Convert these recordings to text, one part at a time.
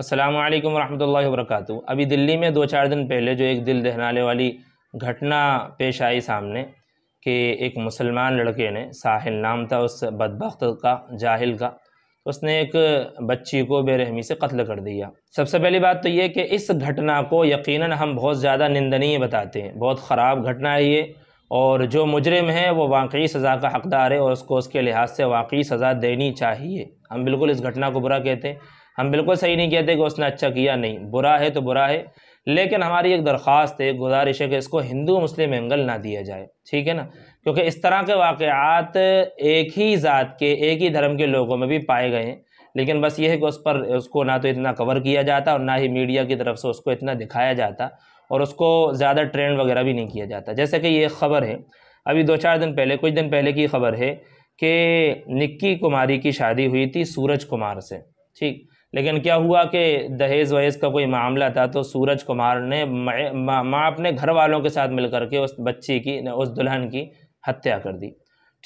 अस्सलाम वालेकुम रहमतुल्लाहि व अभी दिल्ली में दो चार दिन पहले जो एक दिल दहलाने वाली घटना पेश आई सामने कि एक मुसलमान लड़के ने साहिल नाम था उस बदबख्त का जाहिल का उसने एक बच्ची को बेरहमी से कत्ल कर दिया सबसे पहली बात तो ये कि इस घटना को यकीनन हम बहुत ज़्यादा निंदनीय बताते हैं बहुत ख़राब घटना है ये और जो मुजरिम है वो वाकई सज़ा का हकदार है और उसको उसके लिहाज से वाकई सज़ा देनी चाहिए हम बिल्कुल इस घटना को बुरा कहते हैं हम बिल्कुल सही नहीं कहते कि उसने अच्छा किया नहीं बुरा है तो बुरा है लेकिन हमारी एक दरख्वास्त है गुजारिश है कि इसको हिंदू मुस्लिम एंगल ना दिया जाए ठीक है ना क्योंकि इस तरह के वाक़ात एक ही ज़ात के एक ही धर्म के लोगों में भी पाए गए हैं लेकिन बस ये है कि उस पर उसको ना तो इतना कवर किया जाता और ना ही मीडिया की तरफ से उसको इतना दिखाया जाता और उसको ज़्यादा ट्रेंड वगैरह भी नहीं किया जाता जैसे कि ये खबर है अभी दो चार दिन पहले कुछ दिन पहले की खबर है कि निक्की कुमारी की शादी हुई थी सूरज कुमार से ठीक लेकिन क्या हुआ कि दहेज वहेज का कोई मामला था तो सूरज कुमार ने माँ मा अपने घर वालों के साथ मिलकर के उस बच्ची की उस दुल्हन की हत्या कर दी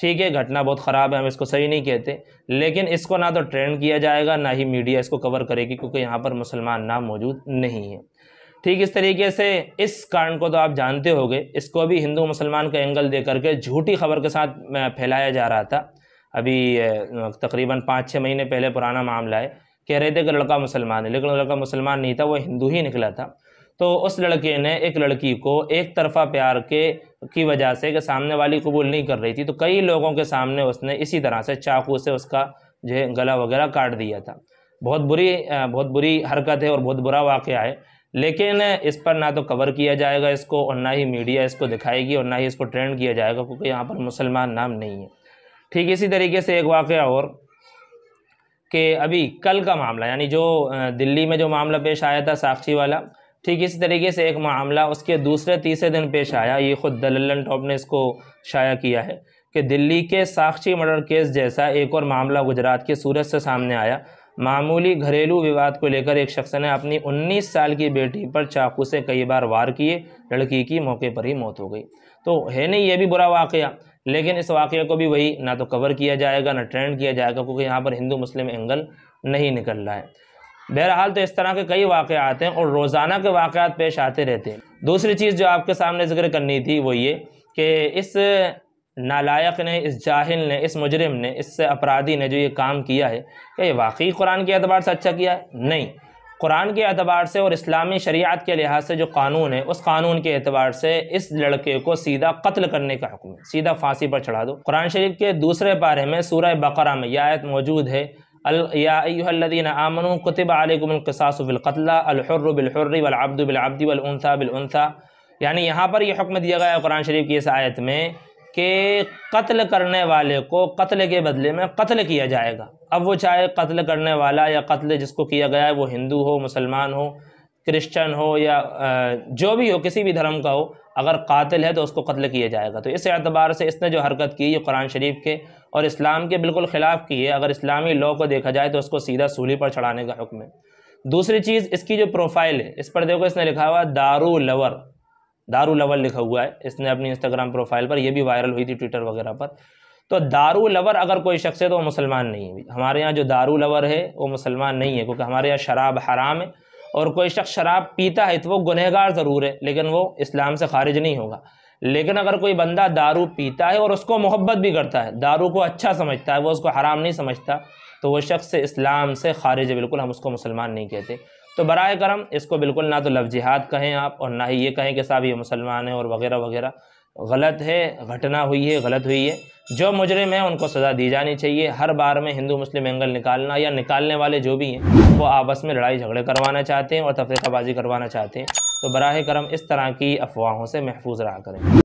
ठीक है घटना बहुत ख़राब है हम इसको सही नहीं कहते लेकिन इसको ना तो ट्रेंड किया जाएगा ना ही मीडिया इसको कवर करेगी क्योंकि यहाँ पर मुसलमान नाम मौजूद नहीं है ठीक इस तरीके से इस कारण को तो आप जानते हो इसको भी हिंदू मुसलमान का एंगल दे करके झूठी खबर के साथ फैलाया जा रहा था अभी तकरीबन पाँच छः महीने पहले पुराना मामला है कह रहे थे कि लड़का मुसलमान है लेकिन लड़का मुसलमान नहीं था वो हिंदू ही निकला था तो उस लड़के ने एक लड़की को एक तरफा प्यार के की वजह से कि सामने वाली कबूल नहीं कर रही थी तो कई लोगों के सामने उसने इसी तरह से चाकू से उसका जो है गला वगैरह काट दिया था बहुत बुरी बहुत बुरी हरकत है और बहुत बुरा वाक़ है लेकिन इस पर ना तो कवर किया जाएगा इसको और ना ही मीडिया इसको दिखाएगी और ना ही इसको ट्रेंड किया जाएगा क्योंकि यहाँ पर मुसलमान नाम नहीं है ठीक इसी तरीके से एक वाक़ और कि अभी कल का मामला यानी जो दिल्ली में जो मामला पेश आया था साक्षी वाला ठीक इसी तरीके से एक मामला उसके दूसरे तीसरे दिन पेश आया ये खुद दलल्लन टॉप ने इसको शाया किया है कि दिल्ली के साक्षी मर्डर केस जैसा एक और मामला गुजरात के सूरत से सामने आया मामूली घरेलू विवाद को लेकर एक शख्स ने अपनी 19 साल की बेटी पर चाकू से कई बार वार किए लड़की की मौके पर ही मौत हो गई तो है नहीं ये भी बुरा वाक़ लेकिन इस वाक़े को भी वही ना तो कवर किया जाएगा ना ट्रेंड किया जाएगा क्योंकि यहाँ पर हिंदू मुस्लिम एंगल नहीं निकल रहा है बहरहाल तो इस तरह के कई वाक़ आते हैं और रोज़ाना के वाक़ात पेश आते रहते हैं दूसरी चीज़ जो आपके सामने जिक्र करनी थी वो ये कि इस नालायक ने इस जाहिल ने इस मुजरिम ने इससे अपराधी ने जो ये काम किया है क्या ये वाकई कुरान के अतबार से अच्छा किया है नहीं कुरान के अतबार से और इस्लामी शरियात के लिहाज से जो कानून है उस कानून के अतबार से इस लड़के को सीधा कत्ल करने का हुक्म है सीधा फांसी पर चढ़ा दो कुरान शरीफ के दूसरे पारे में सूरह बकरा में यह मौजूद है यादीन आमन कुतब अलकसासबिलकतलाहर वलाब्दबिलआब्दी वलसा बिलसा यानी यहाँ पर यह हुक्म दिया गया है कुरान शरीफ की इस आयत में कि कत्ल करने वाले को कत्ल के बदले में कत्ल किया जाएगा अब वो चाहे कत्ल करने वाला या कत्ल जिसको किया गया है वो हिंदू हो मुसलमान हो क्रिश्चन हो या जो भी हो किसी भी धर्म का हो अगर कातिल है तो उसको कत्ल किया जाएगा तो इस एतबार से इसने जो हरकत की ये कुरान शरीफ के और इस्लाम के बिल्कुल ख़िलाफ़ की है अगर इस्लामी लॉ को देखा जाए तो उसको सीधा सूली पर चढ़ाने का हुक्म है दूसरी चीज़ इसकी जो प्रोफाइल है इस पर देखो इसने लिखा हुआ दारू लवर दारू लवर लिखा हुआ है इसने अपनी इंस्टाग्राम प्रोफाइल पर यह भी वायरल हुई थी ट्विटर वगैरह पर तो दारू लवर अगर कोई शख्स है तो वो मुसलमान नहीं है हमारे यहाँ जो दारू लवर है वो मुसलमान नहीं है क्योंकि हमारे यहाँ शराब हराम है और कोई शख्स शराब पीता है तो वो गुनहगार ज़रूर है लेकिन वो इस्लाम से खारिज नहीं होगा लेकिन अगर कोई बंदा दारू पीता है और उसको मोहब्बत भी करता है दारू को अच्छा समझता है वो उसको हराम नहीं समझता तो वो शख्स इस्लाम से खारिज है बिल्कुल हम उसको मुसलमान नहीं कहते तो बर करम इसको बिल्कुल ना तो लफ जिहाद कहें आप और ना ही ये कहें कि साहब ये मुसलमान हैं और वगैरह वगैरह गलत है घटना हुई है गलत हुई है जो मुजरिम है उनको सज़ा दी जानी चाहिए हर बार में हिंदू मुस्लिम एंगल निकालना या निकालने वाले जो भी हैं वो आपस में लड़ाई झगड़े करवाना चाहते हैं और तफरीकाबाजी करवाना चाहते हैं तो बरह करम इस तरह की अफवाहों से महफूज रहा करें